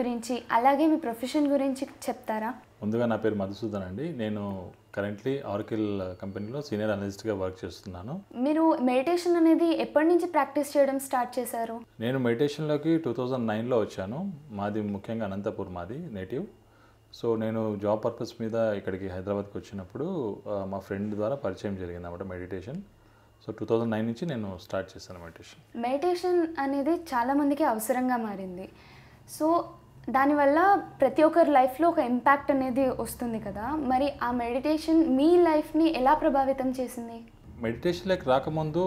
గురించి అలాగే మీ ప్రొఫెషన్ గురించి చెప్తారా ముందుగా నా పేరు మధుసూదన్ అండి నేను కరెంట్లీ ఆర్కిల్ కంపెనీలో సీనియర్ అనలిస్ట్గా వర్క్ చేస్తున్నాను మీరు మెడిటేషన్ అనేది ఎప్పటి నుంచి ప్రాక్టీస్ చేయడం స్టార్ట్ చేశారు నేను మెడిటేషన్లోకి టూ థౌజండ్ నైన్లో వచ్చాను మాది ముఖ్యంగా అనంతపూర్ మాది నేటివ్ సో నేను జాబ్ పర్పస్ మీద ఇక్కడికి హైదరాబాద్కి వచ్చినప్పుడు మా ఫ్రెండ్ ద్వారా పరిచయం జరిగింది అన్నమాట meditation so two thousand nine నుంచి నేను స్టార్ట్ చేశాను మెడిటేషన్ మెడిటేషన్ అనేది చాలామందికి అవసరంగా మారింది సో దానివల్ల ప్రతి ఒక్కరి లైఫ్లో ఒక ఇంపాక్ట్ అనేది వస్తుంది కదా మరి ఆ మెడిటేషన్ మీ లైఫ్ని ఎలా ప్రభావితం చేసింది మెడిటేషన్లోకి రాకముందు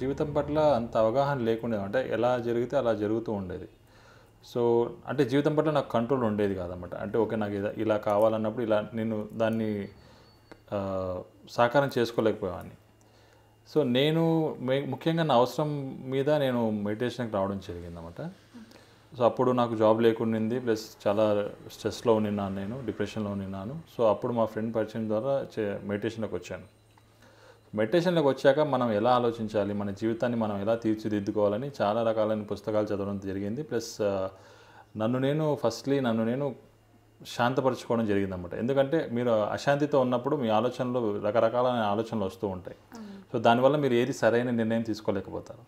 జీవితం పట్ల అంత అవగాహన లేకుండా అంటే ఎలా జరిగితే అలా జరుగుతూ ఉండేది సో అంటే జీవితం పట్ల నాకు కంట్రోల్ ఉండేది కాదనమాట అంటే ఓకే నాకు ఇలా కావాలన్నప్పుడు ఇలా నేను దాన్ని సాకారం చేసుకోలేకపోయాన్ని సో నేను ముఖ్యంగా నా అవసరం మీద నేను మెడిటేషన్కి రావడం జరిగిందన్నమాట సో అప్పుడు నాకు జాబ్ లేకుండింది ప్లస్ చాలా స్ట్రెస్లో ఉన్నాను నేను డిప్రెషన్లో ఉన్నాను సో అప్పుడు మా ఫ్రెండ్ పరిచయం ద్వారా మెడిటేషన్లోకి వచ్చాను మెడిటేషన్లోకి వచ్చాక మనం ఎలా ఆలోచించాలి మన జీవితాన్ని మనం ఎలా తీర్చిదిద్దుకోవాలని చాలా రకాలైన పుస్తకాలు చదవడం జరిగింది ప్లస్ నన్ను నేను ఫస్ట్లీ నన్ను నేను శాంతపరచుకోవడం జరిగింది అనమాట ఎందుకంటే మీరు అశాంతితో ఉన్నప్పుడు మీ ఆలోచనలు రకరకాలైన ఆలోచనలు వస్తూ ఉంటాయి సో దానివల్ల మీరు ఏది సరైన నిర్ణయం తీసుకోలేకపోతారు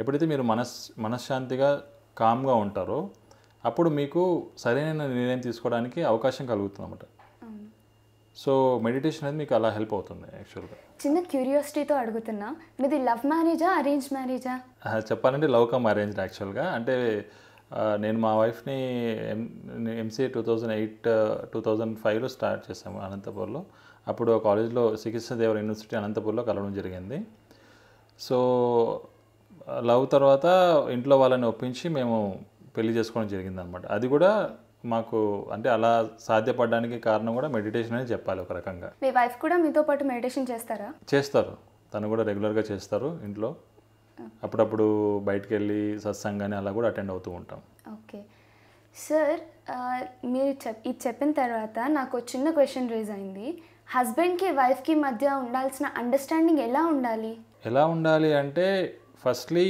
ఎప్పుడైతే మీరు మనస్ మనశ్శాంతిగా కామ్గా ఉంటారో అప్పుడు మీకు సరైన నిర్ణయం తీసుకోవడానికి అవకాశం కలుగుతుంది అనమాట సో మెడిటేషన్ అనేది మీకు అలా హెల్ప్ అవుతుంది యాక్చువల్గా చిన్న క్యూరియాసిటీతో అడుగుతున్నా మీది లవ్ మ్యారేజా అరేంజ్ మ్యారేజా చెప్పాలంటే లవ్ కమ్ అరేంజ్ యాక్చువల్గా అంటే నేను మా వైఫ్ని M MCA two thousand eight two thousand ఫైవ్లో స్టార్ట్ చేసాము అనంతపూర్లో అప్పుడు కాలేజ్లో శ్రీకృష్ణదేవర యూనివర్సిటీ అనంతపూర్లో కలవడం జరిగింది సో లవ్ తర్వాత ఇంట్లో వాళ్ళని ఒప్పించి మేము పెళ్లి చేసుకోవడం జరిగింది అనమాట అది కూడా మాకు అంటే అలా సాధ్యపడడానికి కారణం కూడా మెడిటేషన్ అని చెప్పాలి ఒక రకంగా మీ వైఫ్ కూడా మీతో పాటు మెడిటేషన్ చేస్తారా చేస్తారు తను కూడా రెగ్యులర్గా చేస్తారు ఇంట్లో అప్పుడప్పుడు బయటకు వెళ్ళి సత్సంగాన్ని అలా కూడా అటెండ్ అవుతూ ఉంటాం ఓకే సార్ మీరు చెప్ ఇది చెప్పిన తర్వాత నాకు చిన్న క్వశ్చన్ రేజ్ అయింది హస్బెండ్కి వైఫ్కి మధ్య ఉండాల్సిన అండర్స్టాండింగ్ ఎలా ఉండాలి ఎలా ఉండాలి అంటే ఫస్ట్లీ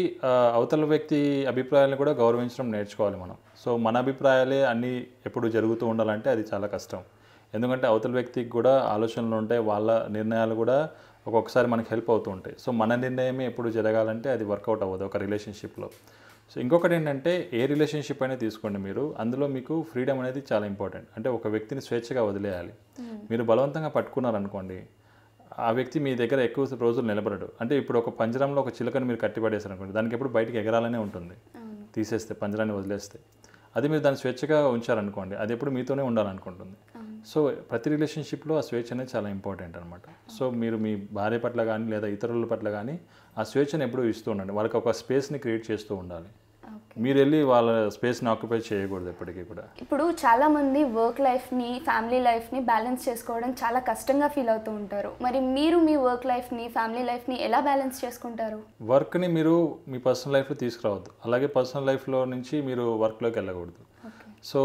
అవతల వ్యక్తి అభిప్రాయాలను కూడా గౌరవించడం నేర్చుకోవాలి మనం సో మన అభిప్రాయాలే అన్నీ ఎప్పుడు జరుగుతూ ఉండాలంటే అది చాలా కష్టం ఎందుకంటే అవతల వ్యక్తికి కూడా ఆలోచనలు ఉంటాయి వాళ్ళ నిర్ణయాలు కూడా ఒక్కొక్కసారి మనకి హెల్ప్ అవుతూ ఉంటాయి సో మన నిర్ణయమే ఎప్పుడు జరగాలంటే అది వర్కౌట్ అవ్వదు ఒక రిలేషన్షిప్లో సో ఇంకొకటి ఏంటంటే ఏ రిలేషన్షిప్ అయినా తీసుకోండి మీరు అందులో మీకు ఫ్రీడమ్ అనేది చాలా ఇంపార్టెంట్ అంటే ఒక వ్యక్తిని స్వేచ్ఛగా వదిలేయాలి మీరు బలవంతంగా పట్టుకున్నారనుకోండి ఆ వ్యక్తి మీ దగ్గర ఎక్కువ రోజులు నిలబడడు అంటే ఇప్పుడు ఒక పంజరంలో ఒక చిలుకను మీరు కట్టిపడేశారు అనుకోండి దానికి ఎప్పుడు బయటికి ఎగరాలనే ఉంటుంది తీసేస్తే పంజరాన్ని వదిలేస్తే అది మీరు దాన్ని స్వేచ్ఛగా ఉంచారనుకోండి అది ఎప్పుడు మీతోనే ఉండాలనుకుంటుంది సో ప్రతి రిలేషన్షిప్లో ఆ స్వేచ్ఛ అనేది చాలా ఇంపార్టెంట్ అనమాట సో మీరు మీ భార్య పట్ల కానీ లేదా ఇతరుల పట్ల కానీ ఆ స్వేచ్ఛను ఎప్పుడూ ఇస్తూ ఉండండి వాళ్ళకి ఒక స్పేస్ని క్రియేట్ చేస్తూ ఉండాలి మీరు వెళ్ళి వాళ్ళ స్పేస్ని ఆక్యుపై చేయకూడదు ఎప్పటికీ కూడా ఇప్పుడు చాలామంది వర్క్ లైఫ్ని ఫ్యామిలీ లైఫ్ని బ్యాలెన్స్ చేసుకోవడం చాలా కష్టంగా ఫీల్ అవుతూ ఉంటారు మరి మీరు మీ వర్క్ లైఫ్ని ఫ్యామిలీ లైఫ్ని ఎలా బ్యాలెన్స్ చేసుకుంటారు వర్క్ని మీరు మీ పర్సనల్ లైఫ్లో తీసుకురావద్దు అలాగే పర్సనల్ లైఫ్లో నుంచి మీరు వర్క్లోకి వెళ్ళకూడదు సో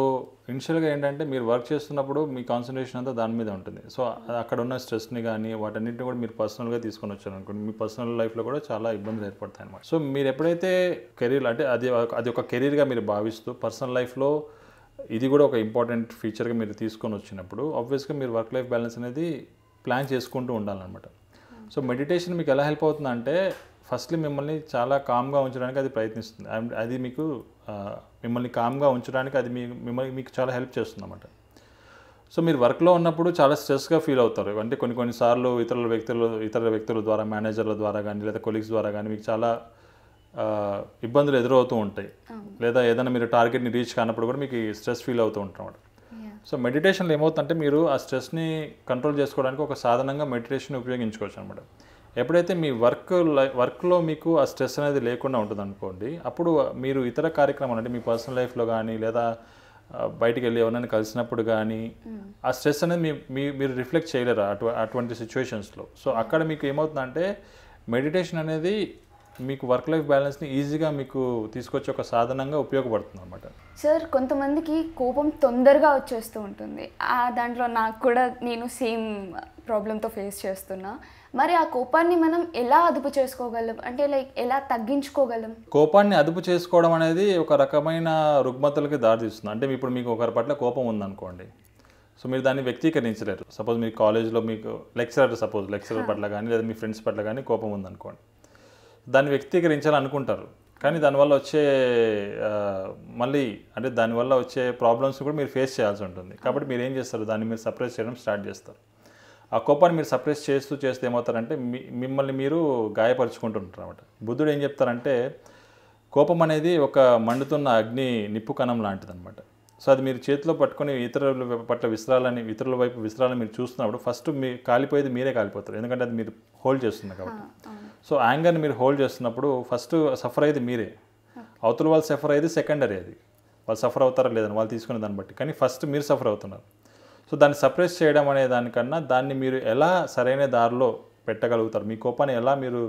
ఇనిషియల్గా ఏంటంటే మీరు వర్క్ చేస్తున్నప్పుడు మీ కాన్సన్ట్రేషన్ అంతా దాని మీద ఉంటుంది సో అక్కడ ఉన్న స్ట్రెస్ని కానీ వాటన్నిటిని కూడా మీరు పర్సనల్గా తీసుకొని వచ్చారు అనుకోండి మీ పర్సనల్ లైఫ్లో కూడా చాలా ఇబ్బందులు ఏర్పడతాయి అనమాట సో మీరు ఎప్పుడైతే కెరీర్ అంటే అది అది ఒక కెరీర్గా మీరు భావిస్తూ పర్సనల్ లైఫ్లో ఇది కూడా ఒక ఇంపార్టెంట్ ఫీచర్గా మీరు తీసుకొని వచ్చినప్పుడు ఆబ్వియస్గా మీరు వర్క్ లైఫ్ బ్యాలెన్స్ అనేది ప్లాన్ చేసుకుంటూ ఉండాలన్నమాట సో మెడిటేషన్ మీకు ఎలా హెల్ప్ అవుతుందంటే ఫస్ట్లీ మిమ్మల్ని చాలా కామ్గా ఉంచడానికి అది ప్రయత్నిస్తుంది అది మీకు మిమ్మల్ని కామ్గా ఉంచడానికి అది మీ మిమ్మల్ని మీకు చాలా హెల్ప్ చేస్తుంది అన్నమాట సో మీరు వర్క్లో ఉన్నప్పుడు చాలా స్ట్రెస్గా ఫీల్ అవుతారు అంటే కొన్ని కొన్నిసార్లు ఇతరుల వ్యక్తులు ఇతర వ్యక్తుల ద్వారా మేనేజర్ల ద్వారా కానీ లేదా కొలీగ్స్ ద్వారా కానీ మీకు చాలా ఇబ్బందులు ఎదురవుతూ ఉంటాయి లేదా ఏదైనా మీరు టార్గెట్ని రీచ్ కానప్పుడు కూడా మీకు స్ట్రెస్ ఫీల్ అవుతూ ఉంటాం సో మెడిటేషన్లో ఏమవుతుందంటే మీరు ఆ స్ట్రెస్ని కంట్రోల్ చేసుకోవడానికి ఒక సాధనంగా మెడిటేషన్ ఉపయోగించుకోవచ్చు అనమాట ఎప్పుడైతే మీ వర్క్ వర్క్లో మీకు ఆ స్ట్రెస్ అనేది లేకుండా ఉంటుంది అనుకోండి అప్పుడు మీరు ఇతర కార్యక్రమాలు అంటే మీ పర్సనల్ లైఫ్లో కానీ లేదా బయటికి వెళ్ళి ఎవరైనా కలిసినప్పుడు కానీ ఆ స్ట్రెస్ అనేది మీ మీరు రిఫ్లెక్ట్ చేయలేరు అటు అటువంటి సిచ్యువేషన్స్లో సో అక్కడ మీకు ఏమవుతుందంటే మెడిటేషన్ అనేది మీకు వర్క్ లైఫ్ బ్యాలెన్స్ని ఈజీగా మీకు తీసుకొచ్చే ఒక సాధనంగా ఉపయోగపడుతుంది అనమాట సార్ కొంతమందికి కోపం తొందరగా వచ్చేస్తూ ఉంటుంది ఆ దాంట్లో నాకు కూడా నేను సేమ్ ప్రాబ్లంతో ఫేస్ చేస్తున్నా మరి ఆ కోపాన్ని మనం ఎలా అదుపు చేసుకోగలం అంటే లైక్ ఎలా తగ్గించుకోగలం కోపాన్ని అదుపు చేసుకోవడం అనేది ఒక రకమైన రుగ్మతలకి దారితీస్తుంది అంటే ఇప్పుడు మీకు ఒకరి పట్ల కోపం ఉందనుకోండి సో మీరు దాన్ని వ్యక్తీకరించలేరు సపోజ్ మీ కాలేజ్లో మీకు లెక్చరర్ సపోజ్ లెక్చరర్ పట్ల కానీ లేదా మీ ఫ్రెండ్స్ పట్ల కానీ కోపం ఉందనుకోండి దాన్ని వ్యక్తీకరించాలనుకుంటారు కానీ దానివల్ల వచ్చే మళ్ళీ అంటే దానివల్ల వచ్చే ప్రాబ్లమ్స్ కూడా మీరు ఫేస్ చేయాల్సి ఉంటుంది కాబట్టి మీరు ఏం చేస్తారు దాన్ని మీరు సప్రైజ్ చేయడం స్టార్ట్ చేస్తారు ఆ కోపాన్ని మీరు సప్రెస్ చేస్తూ చేస్తే ఏమవుతారంటే మిమ్మల్ని మీరు గాయపరుచుకుంటుంటారు అనమాట బుద్ధుడు ఏం చెప్తారంటే కోపం అనేది ఒక మండుతున్న అగ్ని నిప్పు కణం లాంటిదనమాట సో అది మీరు చేతిలో పట్టుకొని ఇతరుల పట్ల విసరాలని ఇతరుల వైపు విసరాలని మీరు చూస్తున్నప్పుడు ఫస్ట్ మీ కాలిపోయేది మీరే కాలిపోతారు ఎందుకంటే అది మీరు హోల్డ్ చేస్తుంది కాబట్టి సో యాంగర్ని మీరు హోల్డ్ చేస్తున్నప్పుడు ఫస్ట్ సఫర్ అయ్యేది మీరే అవతల వాళ్ళు సఫర్ అయ్యేది సెకండరీ అది వాళ్ళు సఫర్ అవుతారా లేదని వాళ్ళు తీసుకునే దాన్ని బట్టి కానీ ఫస్ట్ మీరు సఫర్ అవుతున్నారు సో దాన్ని సప్రెస్ చేయడం అనే దానికన్నా దాన్ని మీరు ఎలా సరైన దారిలో పెట్టగలుగుతారు మీ కోపాన్ని ఎలా మీరు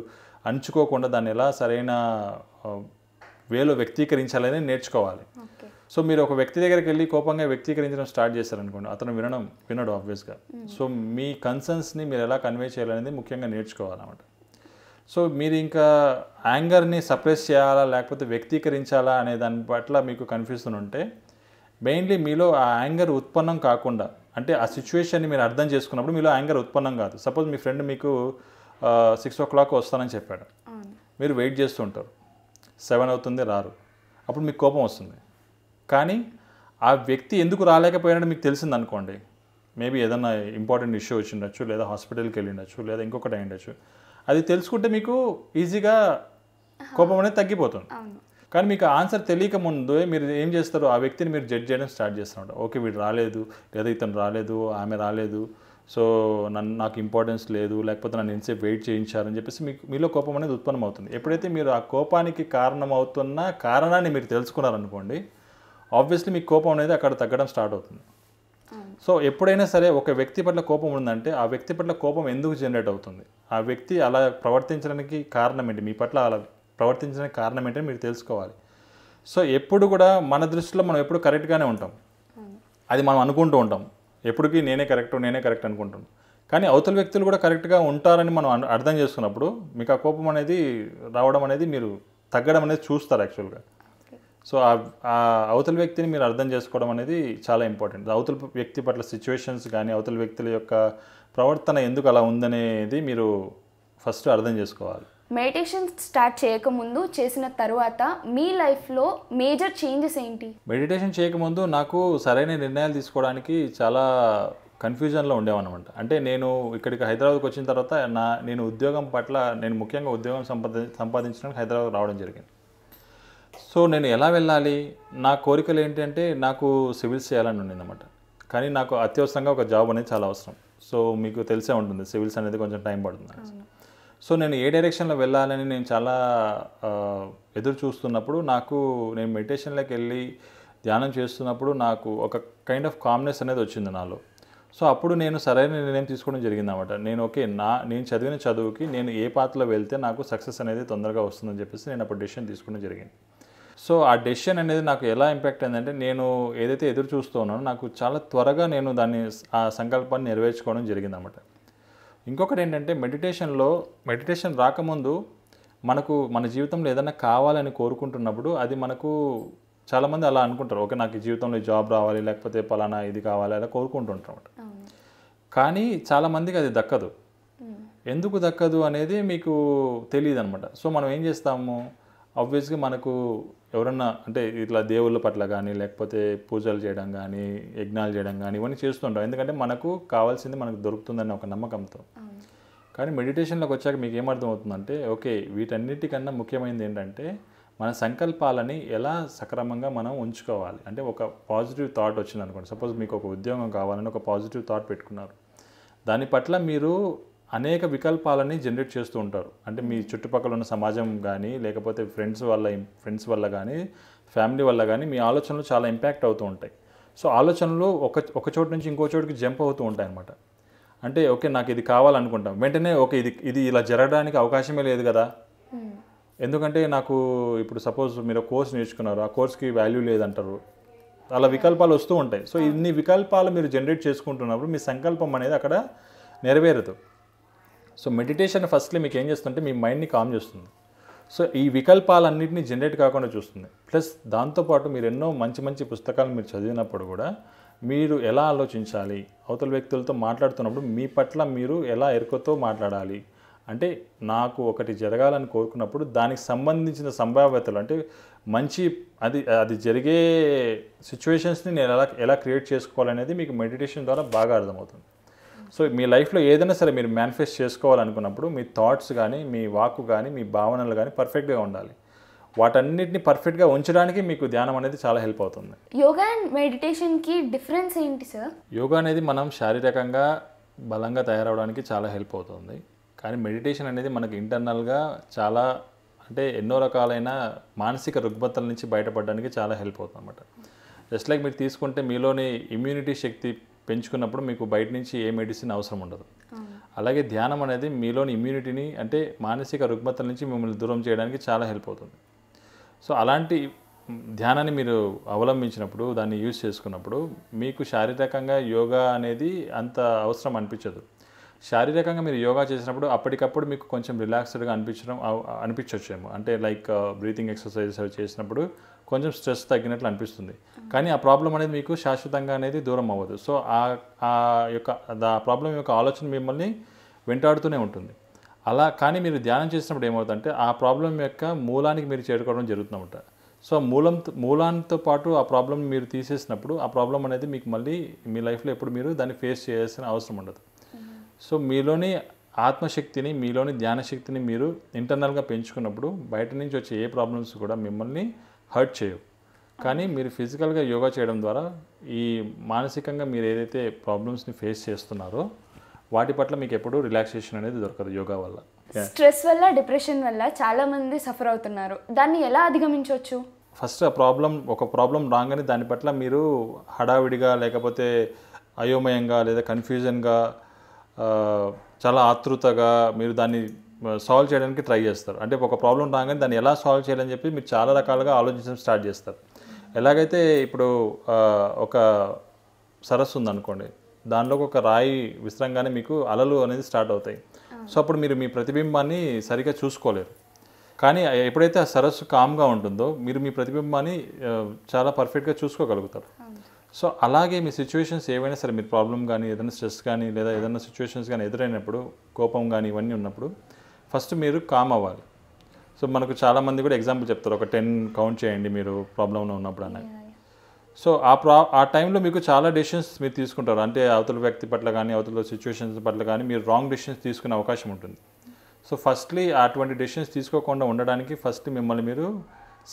అంచుకోకుండా దాన్ని ఎలా సరైన వేలో వ్యక్తీకరించాలని నేర్చుకోవాలి సో మీరు ఒక వ్యక్తి దగ్గరికి వెళ్ళి కోపంగా వ్యక్తీకరించడం స్టార్ట్ చేశారనుకోండి అతను వినడం వినడు ఆబ్వియస్గా సో మీ కన్సర్న్స్ని మీరు ఎలా కన్వే చేయాలనేది ముఖ్యంగా నేర్చుకోవాలన్నమాట సో మీరు ఇంకా యాంగర్ని సప్రెస్ చేయాలా లేకపోతే వ్యక్తీకరించాలా అనే దాని పట్ల మీకు కన్ఫ్యూజన్ ఉంటే మెయిన్లీ మీలో ఆ యాంగర్ ఉత్పన్నం కాకుండా అంటే ఆ సిచ్యువేషన్ని మీరు అర్థం చేసుకున్నప్పుడు మీలో యాంగర్ ఉత్పన్నం కాదు సపోజ్ మీ ఫ్రెండ్ మీకు సిక్స్ ఓ క్లాక్ వస్తానని చెప్పాడు మీరు వెయిట్ చేస్తుంటారు సెవెన్ అవుతుంది రారు అప్పుడు మీకు కోపం వస్తుంది కానీ ఆ వ్యక్తి ఎందుకు రాలేకపోయాడని మీకు తెలిసింది అనుకోండి మేబీ ఏదన్నా ఇంపార్టెంట్ ఇష్యూ వచ్చిండొచ్చు లేదా హాస్పిటల్కి వెళ్ళిండొచ్చు లేదా ఇంకొకటి అయ్యిండొచ్చు అది తెలుసుకుంటే మీకు ఈజీగా కోపం అనేది తగ్గిపోతుంది కానీ మీకు ఆన్సర్ తెలియక ముందు మీరు ఏం చేస్తారు ఆ వ్యక్తిని మీరు జడ్జ్ చేయడం స్టార్ట్ చేస్తారు ఓకే వీడు రాలేదు లేదా ఇతను రాలేదు ఆమె రాలేదు సో నన్ను నాకు ఇంపార్టెన్స్ లేదు లేకపోతే నన్ను ఎంతసేపు వెయిట్ చేయించారని చెప్పేసి మీకు మీలో కోపం అనేది ఉత్పన్నం అవుతుంది ఎప్పుడైతే మీరు ఆ కోపానికి కారణం అవుతున్న కారణాన్ని మీరు తెలుసుకున్నారనుకోండి ఆబ్వియస్లీ మీకు కోపం అనేది అక్కడ తగ్గడం స్టార్ట్ అవుతుంది సో ఎప్పుడైనా సరే ఒక వ్యక్తి పట్ల కోపం ఉందంటే ఆ వ్యక్తి పట్ల కోపం ఎందుకు జనరేట్ అవుతుంది ఆ వ్యక్తి అలా ప్రవర్తించడానికి కారణం ఏంటి మీ పట్ల అలా ప్రవర్తించడానికి కారణం ఏంటని మీరు తెలుసుకోవాలి సో ఎప్పుడు కూడా మన దృష్టిలో మనం ఎప్పుడు కరెక్ట్గానే ఉంటాం అది మనం అనుకుంటూ ఉంటాం ఎప్పటికీ నేనే కరెక్ట్ నేనే కరెక్ట్ అనుకుంటాం కానీ అవతల వ్యక్తులు కూడా కరెక్ట్గా ఉంటారని మనం అర్థం చేసుకున్నప్పుడు మీకు ఆ కోపం అనేది రావడం అనేది మీరు తగ్గడం అనేది చూస్తారు యాక్చువల్గా సో ఆ అవతల వ్యక్తిని మీరు అర్థం చేసుకోవడం అనేది చాలా ఇంపార్టెంట్ అవతల వ్యక్తి పట్ల సిచ్యువేషన్స్ కానీ అవతల వ్యక్తుల యొక్క ప్రవర్తన ఎందుకు అలా ఉందనేది మీరు ఫస్ట్ అర్థం చేసుకోవాలి మెడిటేషన్ స్టార్ట్ చేయకముందు చేసిన తర్వాత మీ లైఫ్లో మేజర్ చేంజెస్ ఏంటి మెడిటేషన్ చేయకముందు నాకు సరైన నిర్ణయాలు తీసుకోవడానికి చాలా కన్ఫ్యూజన్లో ఉండేవన్నమాట అంటే నేను ఇక్కడికి హైదరాబాద్కి వచ్చిన తర్వాత నా నేను ఉద్యోగం పట్ల నేను ముఖ్యంగా ఉద్యోగం సంపాది సంపాదించడానికి హైదరాబాద్ రావడం జరిగింది సో నేను ఎలా వెళ్ళాలి నా కోరికలు ఏంటంటే నాకు సివిల్స్ చేయాలని ఉండిందన్నమాట కానీ నాకు అత్యవసరంగా ఒక జాబ్ అనేది చాలా అవసరం సో మీకు తెలిసే ఉంటుంది సివిల్స్ అనేది కొంచెం టైం పడుతుంది సో నేను ఏ డైరెక్షన్లో వెళ్ళాలని నేను చాలా ఎదురు చూస్తున్నప్పుడు నాకు నేను మెడిటేషన్లోకి వెళ్ళి ధ్యానం చేస్తున్నప్పుడు నాకు ఒక కైండ్ ఆఫ్ కామ్నెస్ అనేది వచ్చింది నాలో సో అప్పుడు నేను సరైన నిర్ణయం తీసుకోవడం జరిగింది అనమాట నేను ఓకే నా నేను చదివిన చదువుకి నేను ఏ పాత్రలో వెళ్తే నాకు సక్సెస్ అనేది తొందరగా వస్తుందని చెప్పేసి నేను అప్పుడు డెసిషన్ తీసుకోవడం జరిగింది సో ఆ డెసిషన్ అనేది నాకు ఎలా ఇంపాక్ట్ అయిందంటే నేను ఏదైతే ఎదురు చూస్తున్నానో నాకు చాలా త్వరగా నేను దాన్ని ఆ సంకల్పాన్ని నెరవేర్చుకోవడం జరిగింది అనమాట ఇంకొకటి ఏంటంటే మెడిటేషన్లో మెడిటేషన్ రాకముందు మనకు మన జీవితంలో ఏదైనా కావాలని కోరుకుంటున్నప్పుడు అది మనకు చాలామంది అలా అనుకుంటారు ఓకే నాకు జీవితంలో జాబ్ రావాలి లేకపోతే పలానా ఇది కావాలి అలా కోరుకుంటుంటారు కానీ చాలామందికి అది దక్కదు ఎందుకు దక్కదు అనేది మీకు తెలియదు అనమాట సో మనం ఏం చేస్తాము ఆబ్వియస్గా మనకు ఎవరన్నా అంటే ఇట్లా దేవుళ్ళ పట్ల కానీ లేకపోతే పూజలు చేయడం కానీ యజ్ఞాలు చేయడం కానీ ఇవన్నీ చేస్తుంటాం ఎందుకంటే మనకు కావాల్సింది మనకు దొరుకుతుందనే ఒక నమ్మకంతో కానీ మెడిటేషన్లోకి వచ్చాక మీకు ఏమర్థమవుతుందంటే ఓకే వీటన్నిటికన్నా ముఖ్యమైనది ఏంటంటే మన సంకల్పాలని ఎలా సక్రమంగా మనం ఉంచుకోవాలి అంటే ఒక పాజిటివ్ థాట్ వచ్చింది అనుకోండి సపోజ్ మీకు ఒక ఉద్యోగం కావాలని ఒక పాజిటివ్ థాట్ పెట్టుకున్నారు దాని పట్ల మీరు అనేక వికల్పాలని జనరేట్ చేస్తూ ఉంటారు అంటే మీ చుట్టుపక్కల ఉన్న సమాజం కానీ లేకపోతే ఫ్రెండ్స్ వల్ల ఫ్రెండ్స్ వల్ల కానీ ఫ్యామిలీ వల్ల కానీ మీ ఆలోచనలు చాలా ఇంపాక్ట్ అవుతూ ఉంటాయి సో ఆలోచనలు ఒక ఒక చోటు నుంచి ఇంకో చోటుకి జంప్ అవుతూ ఉంటాయి అనమాట అంటే ఓకే నాకు ఇది కావాలనుకుంటాం వెంటనే ఓకే ఇది ఇది ఇలా జరగడానికి అవకాశమే లేదు కదా ఎందుకంటే నాకు ఇప్పుడు సపోజ్ మీరు కోర్స్ నేర్చుకున్నారు ఆ కోర్స్కి వాల్యూ లేదంటారు అలా వికల్పాలు వస్తూ ఉంటాయి సో ఇన్ని వికల్పాలు మీరు జనరేట్ చేసుకుంటున్నప్పుడు మీ సంకల్పం అనేది అక్కడ నెరవేరదు సో మెడిటేషన్ ఫస్ట్లీ మీకు ఏం చేస్తుందంటే మీ మైండ్ని కామ్ చేస్తుంది సో ఈ వికల్పాలన్నింటినీ జనరేట్ కాకుండా చూస్తుంది ప్లస్ దాంతోపాటు మీరు ఎన్నో మంచి మంచి పుస్తకాలు మీరు చదివినప్పుడు కూడా మీరు ఎలా ఆలోచించాలి అవతల వ్యక్తులతో మాట్లాడుతున్నప్పుడు మీ పట్ల మీరు ఎలా ఎరుకతో మాట్లాడాలి అంటే నాకు ఒకటి జరగాలని కోరుకున్నప్పుడు దానికి సంబంధించిన సంభావ్యతలు అంటే మంచి అది అది జరిగే సిచ్యువేషన్స్ని నేను ఎలా ఎలా క్రియేట్ చేసుకోవాలనేది మీకు మెడిటేషన్ ద్వారా బాగా అర్థమవుతుంది సో మీ లైఫ్లో ఏదైనా సరే మీరు మేనిఫెస్ట్ చేసుకోవాలనుకున్నప్పుడు మీ థాట్స్ కానీ మీ వాక్ కానీ మీ భావనలు కానీ పర్ఫెక్ట్గా ఉండాలి వాటన్నిటిని పర్ఫెక్ట్గా ఉంచడానికి మీకు ధ్యానం అనేది చాలా హెల్ప్ అవుతుంది యోగా అండ్ మెడిటేషన్కి డిఫరెన్స్ ఏంటి సార్ యోగా అనేది మనం శారీరకంగా బలంగా తయారవడానికి చాలా హెల్ప్ అవుతుంది కానీ మెడిటేషన్ అనేది మనకు ఇంటర్నల్గా చాలా అంటే ఎన్నో రకాలైన మానసిక రుగ్మతల నుంచి బయటపడడానికి చాలా హెల్ప్ అవుతుంది అనమాట జస్ట్ లైక్ మీరు తీసుకుంటే మీలోని ఇమ్యూనిటీ శక్తి పెంచుకున్నప్పుడు మీకు బయట నుంచి ఏ మెడిసిన్ అవసరం ఉండదు అలాగే ధ్యానం అనేది మీలోని ఇమ్యూనిటీని అంటే మానసిక రుగ్మతల నుంచి మిమ్మల్ని దూరం చేయడానికి చాలా హెల్ప్ అవుతుంది సో అలాంటి ధ్యానాన్ని మీరు అవలంబించినప్పుడు దాన్ని యూజ్ చేసుకున్నప్పుడు మీకు శారీరకంగా యోగా అనేది అంత అవసరం అనిపించదు శారీరకంగా మీరు యోగా చేసినప్పుడు అప్పటికప్పుడు మీకు కొంచెం రిలాక్స్డ్గా అనిపించడం అనిపించవచ్చేమో అంటే లైక్ బ్రీతింగ్ ఎక్సర్సైజెస్ అవి చేసినప్పుడు కొంచెం స్ట్రెస్ తగ్గినట్లు అనిపిస్తుంది కానీ ఆ ప్రాబ్లం అనేది మీకు శాశ్వతంగా అనేది దూరం అవ్వదు సో ఆ యొక్క ఆ ప్రాబ్లం యొక్క ఆలోచన మిమ్మల్ని వెంటాడుతూనే ఉంటుంది అలా కానీ మీరు ధ్యానం చేసినప్పుడు ఏమవుతుందంటే ఆ ప్రాబ్లం యొక్క మూలానికి మీరు చేరుకోవడం జరుగుతుందన్నమాట సో మూలం మూలాంతో పాటు ఆ ప్రాబ్లం మీరు తీసేసినప్పుడు ఆ ప్రాబ్లం అనేది మీకు మళ్ళీ మీ లైఫ్లో ఎప్పుడు మీరు దాన్ని ఫేస్ చేయాల్సిన అవసరం ఉండదు సో మీలోని ఆత్మశక్తిని మీలోని ధ్యానశక్తిని మీరు ఇంటర్నల్గా పెంచుకున్నప్పుడు బయట నుంచి వచ్చే ఏ ప్రాబ్లమ్స్ కూడా మిమ్మల్ని హర్ట్ చేయవు కానీ మీరు ఫిజికల్గా యోగా చేయడం ద్వారా ఈ మానసికంగా మీరు ఏదైతే ప్రాబ్లమ్స్ని ఫేస్ చేస్తున్నారో వాటి పట్ల మీకు ఎప్పుడూ రిలాక్సేషన్ అనేది దొరకదు యోగా వల్ల స్ట్రెస్ వల్ల డిప్రెషన్ వల్ల చాలా మంది సఫర్ అవుతున్నారు దాన్ని ఎలా అధిగమించవచ్చు ఫస్ట్ ఆ ప్రాబ్లం ఒక ప్రాబ్లం రాగానే దాని పట్ల మీరు హడావిడిగా లేకపోతే అయోమయంగా లేదా కన్ఫ్యూజన్గా చాలా ఆతృతగా మీరు దాన్ని సాల్వ్ చేయడానికి ట్రై చేస్తారు అంటే ఒక ప్రాబ్లం రాగానే దాన్ని ఎలా సాల్వ్ చేయాలని చెప్పి మీరు చాలా రకాలుగా ఆలోచించడం స్టార్ట్ చేస్తారు ఎలాగైతే ఇప్పుడు ఒక సరస్సు ఉందనుకోండి దానిలోకి ఒక రాయి విస్తరంగానే మీకు అలలు అనేది స్టార్ట్ అవుతాయి సో అప్పుడు మీరు మీ ప్రతిబింబాన్ని సరిగ్గా చూసుకోలేరు కానీ ఎప్పుడైతే ఆ సరస్సు కామ్గా ఉంటుందో మీరు మీ ప్రతిబింబాన్ని చాలా పర్ఫెక్ట్గా చూసుకోగలుగుతారు సో అలాగే మీ సిచ్యువేషన్స్ ఏవైనా సరే మీరు ప్రాబ్లం కానీ ఏదైనా స్ట్రెస్ కానీ లేదా ఏదైనా సిచ్యువేషన్స్ కానీ ఎదురైనప్పుడు కోపం కానీ ఇవన్నీ ఉన్నప్పుడు ఫస్ట్ మీరు కామ్ అవ్వాలి సో మనకు చాలామంది కూడా ఎగ్జాంపుల్ చెప్తారు ఒక టెన్ కౌంట్ చేయండి మీరు ప్రాబ్లంలో ఉన్నప్పుడు అనేది సో ఆ ప్రా ఆ టైంలో మీకు చాలా డెసిషన్స్ మీరు తీసుకుంటారు అంటే అవతల వ్యక్తి పట్ల కానీ అవతల సిచ్యువేషన్స్ పట్ల కానీ మీరు రాంగ్ డెసిషన్స్ తీసుకునే అవకాశం ఉంటుంది సో ఫస్ట్లీ అటువంటి డెసిషన్స్ తీసుకోకుండా ఉండడానికి ఫస్ట్ మిమ్మల్ని మీరు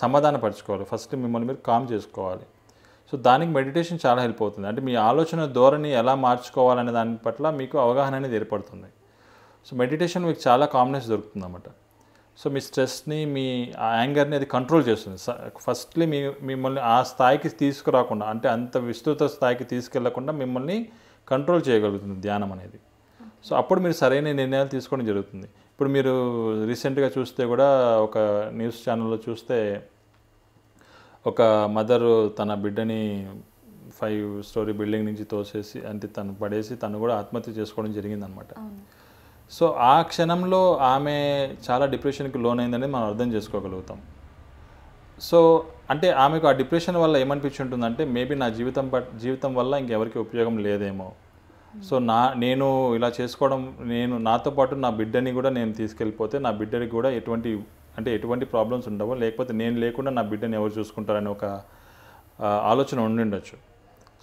సమాధానపరచుకోవాలి ఫస్ట్ మిమ్మల్ని మీరు కామ్ చేసుకోవాలి సో దానికి మెడిటేషన్ చాలా హెల్ప్ అవుతుంది అంటే మీ ఆలోచన ధోరణి ఎలా మార్చుకోవాలనే దాని పట్ల మీకు అవగాహన అనేది ఏర్పడుతుంది సో మెడిటేషన్ మీకు చాలా కామ్నెస్ దొరుకుతుంది అనమాట సో మీ స్ట్రెస్ని మీ ఆ యాంగర్ని అది కంట్రోల్ చేస్తుంది ఫస్ట్లీ మీ మిమ్మల్ని ఆ స్థాయికి తీసుకురాకుండా అంటే అంత విస్తృత స్థాయికి తీసుకెళ్లకుండా మిమ్మల్ని కంట్రోల్ చేయగలుగుతుంది ధ్యానం అనేది సో అప్పుడు మీరు సరైన నిర్ణయాలు తీసుకోవడం జరుగుతుంది ఇప్పుడు మీరు రీసెంట్గా చూస్తే కూడా ఒక న్యూస్ ఛానల్లో చూస్తే ఒక మదరు తన బిడ్డని ఫైవ్ స్టోరీ బిల్డింగ్ నుంచి తోసేసి అంటే తను పడేసి తను కూడా ఆత్మహత్య చేసుకోవడం జరిగిందనమాట సో ఆ క్షణంలో ఆమె చాలా డిప్రెషన్కి లోన్ అయిందని మనం అర్థం చేసుకోగలుగుతాం సో అంటే ఆమెకు ఆ డిప్రెషన్ వల్ల ఏమనిపించి ఉంటుందంటే మేబీ నా జీవితం పట్ జీవితం వల్ల ఇంకెవరికి ఉపయోగం లేదేమో సో నా నేను ఇలా చేసుకోవడం నేను నాతో పాటు నా బిడ్డని కూడా నేను తీసుకెళ్ళిపోతే నా బిడ్డకి కూడా ఎటువంటి అంటే ఎటువంటి ప్రాబ్లమ్స్ ఉండవు లేకపోతే నేను లేకుండా నా బిడ్డని ఎవరు చూసుకుంటారని ఒక ఆలోచన ఉండి ఉండొచ్చు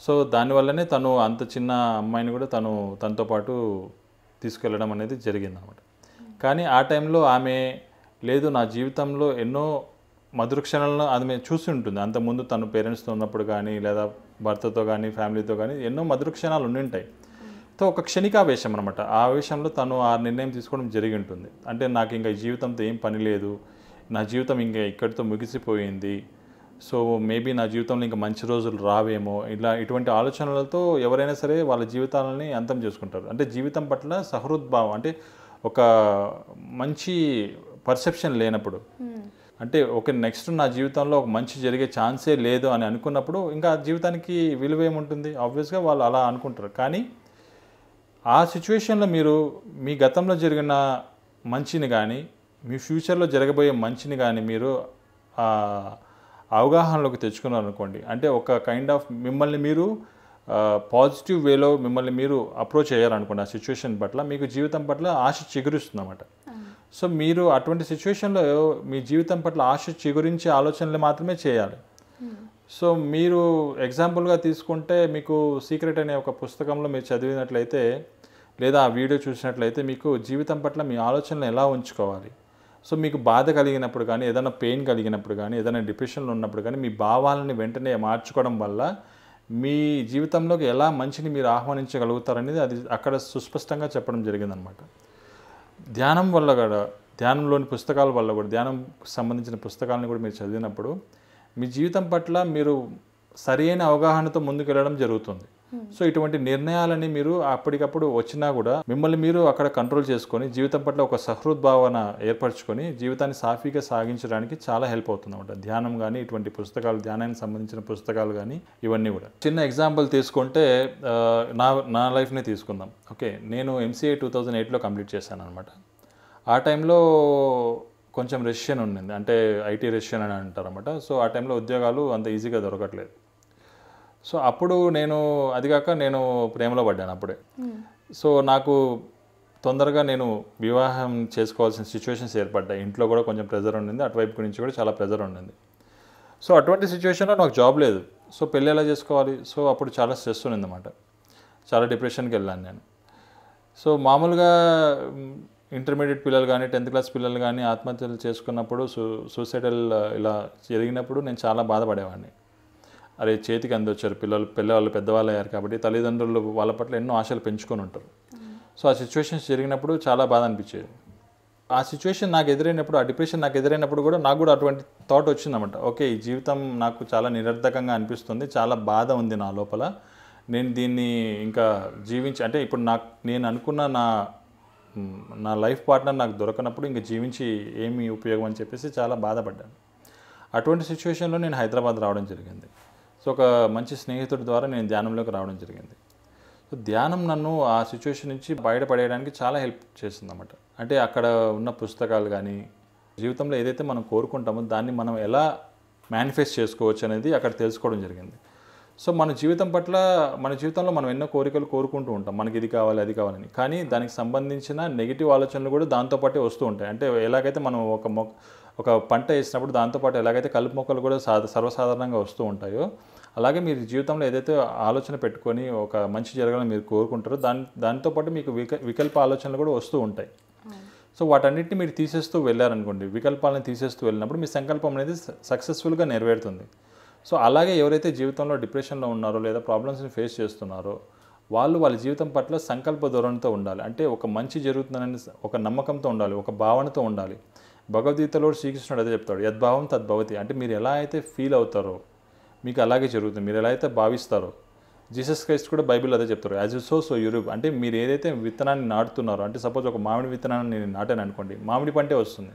సో దానివల్లనే తను అంత చిన్న అమ్మాయిని కూడా తను తనతో పాటు తీసుకెళ్ళడం అనేది జరిగింది అనమాట కానీ ఆ టైంలో ఆమె లేదు నా జీవితంలో ఎన్నో మధుర క్షణాలను ఆమె చూసి ఉంటుంది అంతకుముందు తను పేరెంట్స్తో ఉన్నప్పుడు కానీ లేదా భర్తతో కానీ ఫ్యామిలీతో కానీ ఎన్నో మధుర క్షణాలు ఉంటాయి సో ఒక క్షణికావేశం అనమాట ఆ విషయంలో తను ఆ నిర్ణయం తీసుకోవడం జరిగి ఉంటుంది అంటే నాకు ఇంకా జీవితంతో ఏం పని లేదు నా జీవితం ఇంకా ఇక్కడితో ముగిసిపోయింది సో మేబీ నా జీవితంలో ఇంకా మంచి రోజులు రావేమో ఇలా ఇటువంటి ఆలోచనలతో ఎవరైనా సరే వాళ్ళ జీవితాలని అంతం చేసుకుంటారు అంటే జీవితం పట్ల సహృద్భావం అంటే ఒక మంచి పర్సెప్షన్ లేనప్పుడు hmm. అంటే ఒక నెక్స్ట్ నా జీవితంలో ఒక మంచి జరిగే ఛాన్సే లేదు అని అనుకున్నప్పుడు ఇంకా జీవితానికి విలువ ఏముంటుంది ఆబ్వియస్గా వాళ్ళు అలా అనుకుంటారు కానీ ఆ సిచ్యువేషన్లో మీరు మీ గతంలో జరిగిన మంచిని కానీ మీ ఫ్యూచర్లో జరగబోయే మంచిని కానీ మీరు అవగాహనలోకి తెచ్చుకున్నారనుకోండి అంటే ఒక కైండ్ ఆఫ్ మిమ్మల్ని మీరు పాజిటివ్ వేలో మిమ్మల్ని మీరు అప్రోచ్ చేయాలనుకోండి ఆ సిచ్యువేషన్ పట్ల మీకు జీవితం పట్ల ఆశ చిగురుస్తుందన్నమాట సో మీరు అటువంటి సిచ్యువేషన్లో మీ జీవితం పట్ల ఆశ చిగురించే ఆలోచనలు మాత్రమే చేయాలి సో మీరు ఎగ్జాంపుల్గా తీసుకుంటే మీకు సీక్రెట్ అనే ఒక పుస్తకంలో మీరు చదివినట్లయితే లేదా ఆ వీడియో చూసినట్లయితే మీకు జీవితం పట్ల మీ ఆలోచనలు ఎలా ఉంచుకోవాలి సో మీకు బాధ కలిగినప్పుడు కానీ ఏదైనా పెయిన్ కలిగినప్పుడు కానీ ఏదైనా డిప్రెషన్లో ఉన్నప్పుడు కానీ మీ భావాలని వెంటనే మార్చుకోవడం వల్ల మీ జీవితంలోకి ఎలా మంచిని మీరు ఆహ్వానించగలుగుతారనేది అది అక్కడ సుస్పష్టంగా చెప్పడం జరిగిందనమాట ధ్యానం వల్ల కూడా ధ్యానంలోని పుస్తకాల వల్ల కూడా ధ్యానం సంబంధించిన పుస్తకాలను కూడా మీరు చదివినప్పుడు మీ జీవితం పట్ల మీరు సరైన అవగాహనతో ముందుకు వెళ్ళడం జరుగుతుంది సో ఇటువంటి నిర్ణయాలని మీరు అప్పటికప్పుడు వచ్చినా కూడా మిమ్మల్ని మీరు అక్కడ కంట్రోల్ చేసుకొని జీవితం పట్ల ఒక సహృద్భావన ఏర్పరచుకొని జీవితాన్ని సాఫీగా సాగించడానికి చాలా హెల్ప్ అవుతుంది అనమాట ధ్యానం కానీ ఇటువంటి పుస్తకాలు ధ్యానానికి సంబంధించిన పుస్తకాలు కానీ ఇవన్నీ కూడా చిన్న ఎగ్జాంపుల్ తీసుకుంటే నా నా లైఫ్నే తీసుకుందాం ఓకే నేను ఎంసీఏ టూ థౌజండ్ ఎయిట్లో కంప్లీట్ చేశాను అనమాట ఆ టైంలో కొంచెం రష్యన్ ఉండింది అంటే ఐటీ రష్యన్ అని అంటారన్నమాట సో ఆ టైంలో ఉద్యోగాలు అంత ఈజీగా దొరకట్లేదు సో అప్పుడు నేను అది కాక నేను ప్రేమలో పడ్డాను అప్పుడే సో నాకు తొందరగా నేను వివాహం చేసుకోవాల్సిన సిచ్యువేషన్స్ ఏర్పడ్డాయి ఇంట్లో కూడా కొంచెం ప్రెజర్ ఉండింది అటువైపు గురించి కూడా చాలా ప్రెజర్ ఉండింది సో అటువంటి సిచ్యువేషన్లో నాకు జాబ్ లేదు సో పెళ్ళి ఎలా చేసుకోవాలి సో అప్పుడు చాలా స్ట్రెస్ ఉంది అనమాట చాలా డిప్రెషన్కి వెళ్ళాను నేను సో మామూలుగా ఇంటర్మీడియట్ పిల్లలు కానీ టెన్త్ క్లాస్ పిల్లలు కానీ ఆత్మహత్యలు చేసుకున్నప్పుడు సూ సూసైడల్ ఇలా జరిగినప్పుడు నేను చాలా బాధపడేవాడిని అరే చేతికి అందొచ్చారు పిల్లలు పిల్లవాళ్ళు పెద్దవాళ్ళు అయ్యారు కాబట్టి తల్లిదండ్రులు వాళ్ళ పట్ల ఎన్నో ఆశలు పెంచుకొని ఉంటారు సో ఆ సిచ్యువేషన్స్ జరిగినప్పుడు చాలా బాధ అనిపించేది ఆ సిచ్యువేషన్ నాకు ఎదురైనప్పుడు ఆ డిప్రెషన్ నాకు ఎదురైనప్పుడు కూడా నాకు కూడా అటువంటి థాట్ వచ్చిందన్నమాట ఓకే ఈ జీవితం నాకు చాలా నిరర్ధకంగా అనిపిస్తుంది చాలా బాధ ఉంది నా లోపల నేను దీన్ని ఇంకా జీవించి అంటే ఇప్పుడు నాకు నేను అనుకున్న నా నా లైఫ్ పార్ట్నర్ నాకు దొరకనప్పుడు ఇంకా జీవించి ఏమి ఉపయోగం అని చెప్పేసి చాలా బాధపడ్డాను అటువంటి సిచ్యువేషన్లో నేను హైదరాబాద్ రావడం జరిగింది సో ఒక మంచి స్నేహితుడి ద్వారా నేను ధ్యానంలోకి రావడం జరిగింది సో ధ్యానం నన్ను ఆ సిచ్యువేషన్ నుంచి బయటపడేయడానికి చాలా హెల్ప్ చేసింది అంటే అక్కడ ఉన్న పుస్తకాలు కానీ జీవితంలో ఏదైతే మనం కోరుకుంటామో దాన్ని మనం ఎలా మేనిఫెస్ట్ చేసుకోవచ్చు అనేది అక్కడ తెలుసుకోవడం జరిగింది సో మన జీవితం పట్ల మన జీవితంలో మనం ఎన్నో కోరికలు కోరుకుంటూ ఉంటాం మనకి ఇది కావాలి అది కావాలని కానీ దానికి సంబంధించిన నెగిటివ్ ఆలోచనలు కూడా దాంతోపాటే వస్తూ ఉంటాయి అంటే ఎలాగైతే మనం ఒక మొక్క ఒక పంట వేసినప్పుడు దాంతోపాటు ఎలాగైతే కలుపు మొక్కలు కూడా సాధ సర్వసాధారణంగా వస్తూ ఉంటాయో అలాగే మీరు జీవితంలో ఏదైతే ఆలోచన పెట్టుకొని ఒక మంచి జరగాలని మీరు కోరుకుంటారో దాని పాటు మీకు విక వికల్ప ఆలోచనలు కూడా వస్తూ ఉంటాయి సో వాటన్నిటిని మీరు తీసేస్తూ వెళ్ళారనుకోండి వికల్పాలను తీసేస్తూ వెళ్ళినప్పుడు మీ సంకల్పం అనేది సక్సెస్ఫుల్గా నెరవేరుతుంది సో అలాగే ఎవరైతే జీవితంలో డిప్రెషన్లో ఉన్నారో లేదా ప్రాబ్లమ్స్ని ఫేస్ చేస్తున్నారో వాళ్ళు వాళ్ళ జీవితం పట్ల సంకల్ప ధోరణితో ఉండాలి అంటే ఒక మంచి జరుగుతుందని ఒక నమ్మకంతో ఉండాలి ఒక భావనతో ఉండాలి భగవద్గీతలో శ్రీకృష్ణుడు అదే చెప్తాడు యద్భావం తద్భవతి అంటే మీరు ఎలా అయితే ఫీల్ అవుతారో మీకు అలాగే జరుగుతుంది మీరు ఎలా అయితే భావిస్తారో జీసస్ క్రైస్ట్ కూడా బైబిల్ అదే చెప్తారు as you sow so you reap అంటే మీరు ఏదైతే విత్తనాన్ని నాటుతున్నారో అంటే సపోజ్ ఒక మామిడి విత్తనాన్ని నేను నాటాను అనుకోండి మామిడి పంటే వస్తుంది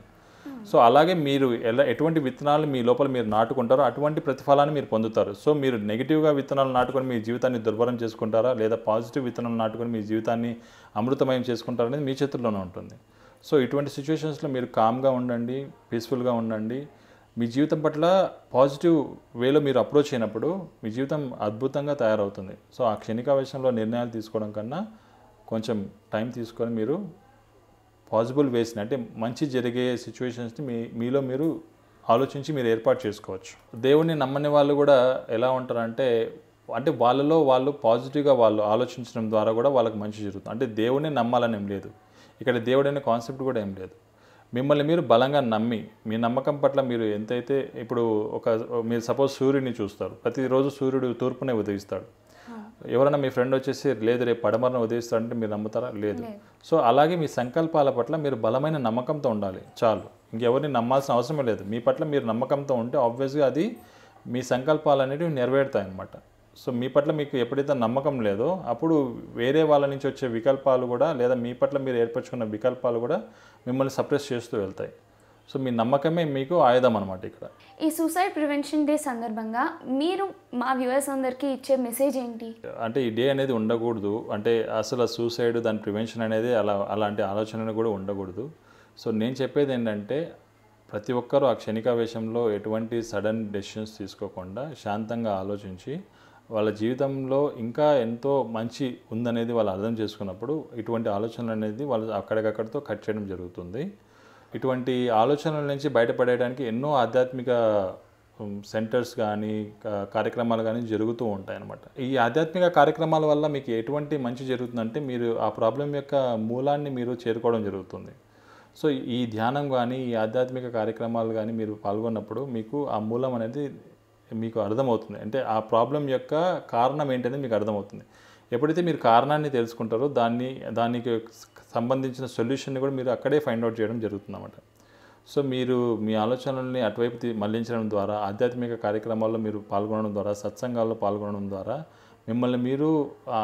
సో అలాగే మీరు ఎలా ఎటువంటి విత్తనాలు మీ లోపల మీరు నాటుకుంటారో అటువంటి ప్రతిఫలాన్ని మీరు పొందుతారు సో మీరు నెగిటివ్గా విత్తనాలు నాటుకొని మీ జీవితాన్ని దుర్భరం చేసుకుంటారా లేదా పాజిటివ్ విత్తనాలు నాటుకొని మీ జీవితాన్ని అమృతమయం చేసుకుంటారనేది మీ చేతుల్లోనే ఉంటుంది సో ఇటువంటి సిచ్యువేషన్స్లో మీరు కామ్గా ఉండండి పీస్ఫుల్గా ఉండండి మీ జీవితం పట్ల పాజిటివ్ వేలో మీరు అప్రోచ్ అయినప్పుడు మీ జీవితం అద్భుతంగా తయారవుతుంది సో ఆ క్షణికావేశంలో నిర్ణయాలు తీసుకోవడం కన్నా కొంచెం టైం తీసుకొని మీరు పాజిబుల్ వేస్ని అంటే మంచి జరిగే సిచ్యువేషన్స్ని మీ మీలో మీరు ఆలోచించి మీరు ఏర్పాటు చేసుకోవచ్చు దేవుణ్ణి నమ్మని వాళ్ళు కూడా ఎలా ఉంటారంటే అంటే వాళ్ళలో వాళ్ళు పాజిటివ్గా వాళ్ళు ఆలోచించడం ద్వారా కూడా వాళ్ళకి మంచి జరుగుతుంది అంటే దేవుణ్ణి నమ్మాలని ఏం లేదు ఇక్కడ దేవుడు కాన్సెప్ట్ కూడా ఏం లేదు మిమ్మల్ని మీరు బలంగా నమ్మి మీ నమ్మకం పట్ల మీరు ఎంతైతే ఇప్పుడు ఒక మీరు సపోజ్ సూర్యుడిని చూస్తారు ప్రతిరోజు సూర్యుడు తూర్పునే ఉదయిస్తాడు ఎవరైనా మీ ఫ్రెండ్ వచ్చేసి లేదు రేపు పడమరను ఉదయిస్తాడంటే మీరు నమ్ముతారా లేదు సో అలాగే మీ సంకల్పాల పట్ల మీరు బలమైన నమ్మకంతో ఉండాలి చాలు ఇంకెవరిని నమ్మాల్సిన అవసరం లేదు మీ పట్ల మీరు నమ్మకంతో ఉంటే ఆబ్వియస్గా అది మీ సంకల్పాలు అనేవి నెరవేరుతాయి అన్నమాట సో మీ పట్ల మీకు ఎప్పుడైతే నమ్మకం లేదో అప్పుడు వేరే వాళ్ళ నుంచి వచ్చే వికల్పాలు కూడా లేదా మీ పట్ల మీరు ఏర్పరచుకున్న వికల్పాలు కూడా మిమ్మల్ని సప్రెస్ చేస్తూ వెళ్తాయి సో మీ నమ్మకమే మీకు ఆయుధం అనమాట ఇక్కడ ఈ సూసైడ్ ప్రివెన్షన్ డే సందర్భంగా మీరు మా వ్యూవర్స్ అందరికీ ఇచ్చే మెసేజ్ ఏంటి అంటే ఈ డే అనేది ఉండకూడదు అంటే అసలు సూసైడ్ దాని ప్రివెన్షన్ అనేది అలా అలాంటి ఆలోచన కూడా ఉండకూడదు సో నేను చెప్పేది ఏంటంటే ప్రతి ఒక్కరూ ఆ క్షణికావేశంలో ఎటువంటి సడన్ డెసిషన్స్ తీసుకోకుండా శాంతంగా ఆలోచించి వాళ్ళ జీవితంలో ఇంకా ఎంతో మంచి ఉందనేది వాళ్ళు అర్థం చేసుకున్నప్పుడు ఇటువంటి ఆలోచనలు అనేది వాళ్ళు అక్కడికక్కడితో కట్ చేయడం జరుగుతుంది ఇటువంటి ఆలోచనల నుంచి బయటపడేయడానికి ఎన్నో ఆధ్యాత్మిక సెంటర్స్ కానీ కార్యక్రమాలు కానీ జరుగుతూ ఉంటాయి అన్నమాట ఈ ఆధ్యాత్మిక కార్యక్రమాల వల్ల మీకు ఎటువంటి మంచి జరుగుతుందంటే మీరు ఆ ప్రాబ్లం యొక్క మూలాన్ని మీరు చేరుకోవడం జరుగుతుంది సో ఈ ధ్యానం కానీ ఈ ఆధ్యాత్మిక కార్యక్రమాలు కానీ మీరు పాల్గొన్నప్పుడు మీకు ఆ మూలం అనేది మీకు అర్థమవుతుంది అంటే ఆ ప్రాబ్లం యొక్క కారణం ఏంటనేది మీకు అర్థమవుతుంది ఎప్పుడైతే మీరు కారణాన్ని తెలుసుకుంటారో దాన్ని దానికి సంబంధించిన సొల్యూషన్ని కూడా మీరు అక్కడే ఫైండ్ అవుట్ చేయడం జరుగుతుందన్నమాట సో మీరు మీ ఆలోచనల్ని అటువైపు మళ్లించడం ద్వారా ఆధ్యాత్మిక కార్యక్రమాల్లో మీరు పాల్గొనడం ద్వారా సత్సంగాల్లో పాల్గొనడం ద్వారా మిమ్మల్ని మీరు ఆ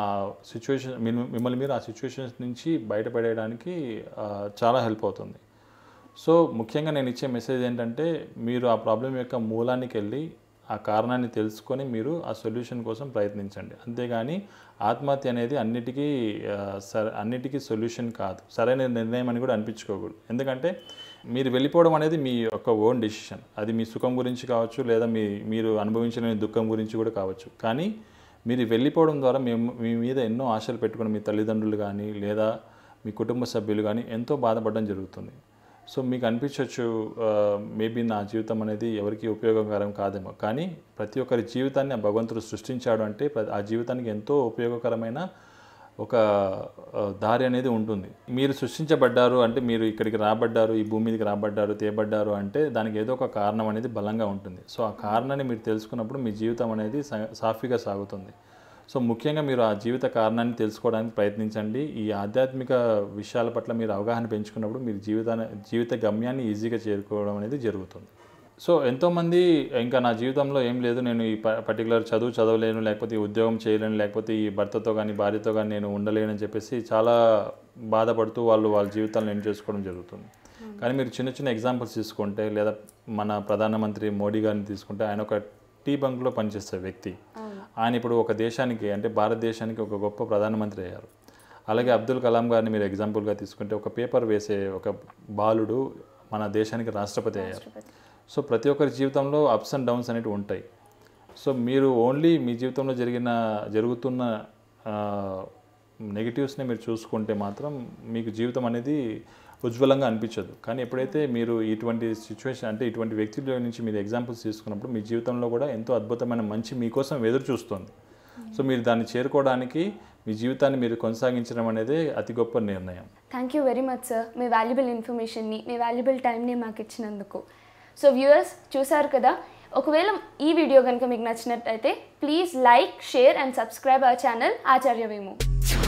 సిచ్యువేషన్ మిమ్మల్ని మీరు ఆ సిచ్యువేషన్స్ నుంచి బయటపడేయడానికి చాలా హెల్ప్ అవుతుంది సో ముఖ్యంగా నేను ఇచ్చే మెసేజ్ ఏంటంటే మీరు ఆ ప్రాబ్లం యొక్క మూలానికి వెళ్ళి ఆ కారణాన్ని తెలుసుకొని మీరు ఆ సొల్యూషన్ కోసం ప్రయత్నించండి అంతేగాని ఆత్మహత్య అనేది అన్నిటికీ సర అన్నిటికీ సొల్యూషన్ కాదు సరైన నిర్ణయం అని కూడా అనిపించుకోకూడదు ఎందుకంటే మీరు వెళ్ళిపోవడం అనేది మీ యొక్క ఓన్ డెసిషన్ అది మీ సుఖం గురించి కావచ్చు లేదా మీ మీరు అనుభవించిన దుఃఖం గురించి కూడా కావచ్చు కానీ మీరు వెళ్ళిపోవడం ద్వారా మేము మీ మీద ఎన్నో ఆశలు పెట్టుకుని మీ తల్లిదండ్రులు కానీ లేదా మీ కుటుంబ సభ్యులు కానీ ఎంతో బాధపడడం జరుగుతుంది సో మీకు అనిపించవచ్చు మేబీ నా జీవితం అనేది ఎవరికి ఉపయోగకరం కాదేమో కానీ ప్రతి ఒక్కరి జీవితాన్ని ఆ భగవంతుడు సృష్టించాడు అంటే ఆ జీవితానికి ఎంతో ఉపయోగకరమైన ఒక దారి అనేది ఉంటుంది మీరు సృష్టించబడ్డారు అంటే మీరు ఇక్కడికి రాబడ్డారు ఈ భూమి మీదకి రాబడ్డారు తేబడ్డారు అంటే దానికి ఏదో ఒక కారణం అనేది బలంగా ఉంటుంది సో ఆ కారణాన్ని మీరు తెలుసుకున్నప్పుడు మీ జీవితం అనేది సాఫీగా సాగుతుంది సో ముఖ్యంగా మీరు ఆ జీవిత కారణాన్ని తెలుసుకోవడానికి ప్రయత్నించండి ఈ ఆధ్యాత్మిక విషయాల పట్ల మీరు అవగాహన పెంచుకున్నప్పుడు మీరు జీవితాన్ని జీవిత గమ్యాన్ని ఈజీగా చేరుకోవడం అనేది జరుగుతుంది సో ఎంతోమంది ఇంకా నా జీవితంలో ఏం లేదు నేను ఈ పర్టికులర్ చదువు చదవలేను లేకపోతే ఉద్యోగం చేయలేను లేకపోతే ఈ భర్తతో కానీ భార్యతో కానీ నేను ఉండలేనని చెప్పేసి చాలా బాధపడుతూ వాళ్ళు వాళ్ళ జీవితాలను ఎండ్ చేసుకోవడం జరుగుతుంది కానీ మీరు చిన్న చిన్న ఎగ్జాంపుల్స్ తీసుకుంటే లేదా మన ప్రధానమంత్రి మోడీ గారిని తీసుకుంటే ఆయన ఒక టీ బంక్లో పనిచేసే వ్యక్తి ఆయన ఇప్పుడు ఒక దేశానికి అంటే భారతదేశానికి ఒక గొప్ప ప్రధానమంత్రి అయ్యారు అలాగే అబ్దుల్ కలాం గారిని మీరు ఎగ్జాంపుల్గా తీసుకుంటే ఒక పేపర్ వేసే ఒక బాలుడు మన దేశానికి రాష్ట్రపతి అయ్యారు సో ప్రతి ఒక్కరి జీవితంలో అప్స్ అండ్ డౌన్స్ అనేవి ఉంటాయి సో మీరు ఓన్లీ మీ జీవితంలో జరిగిన జరుగుతున్న నెగిటివ్స్ని మీరు చూసుకుంటే మాత్రం మీకు జీవితం అనేది ఉజ్వలంగా అనిపించదు కానీ ఎప్పుడైతే మీరు ఇటువంటి సిచ్యువేషన్ అంటే ఇటువంటి వ్యక్తుల నుంచి మీరు ఎగ్జాంపుల్స్ తీసుకున్నప్పుడు మీ జీవితంలో కూడా ఎంతో అద్భుతమైన మంచి మీకోసం ఎదురు చూస్తుంది సో మీరు దాన్ని చేరుకోవడానికి మీ జీవితాన్ని మీరు కొనసాగించడం అనేది అతి గొప్ప నిర్ణయం thank you very much sir మీ వాల్యుబుల్ ఇన్ఫర్మేషన్ని మీ వాల్యుబుల్ టైంని మాకు ఇచ్చినందుకు సో వ్యూవర్స్ చూసారు కదా ఒకవేళ ఈ వీడియో కనుక మీకు నచ్చినట్టయితే please like share and subscribe our channel Acharya వేము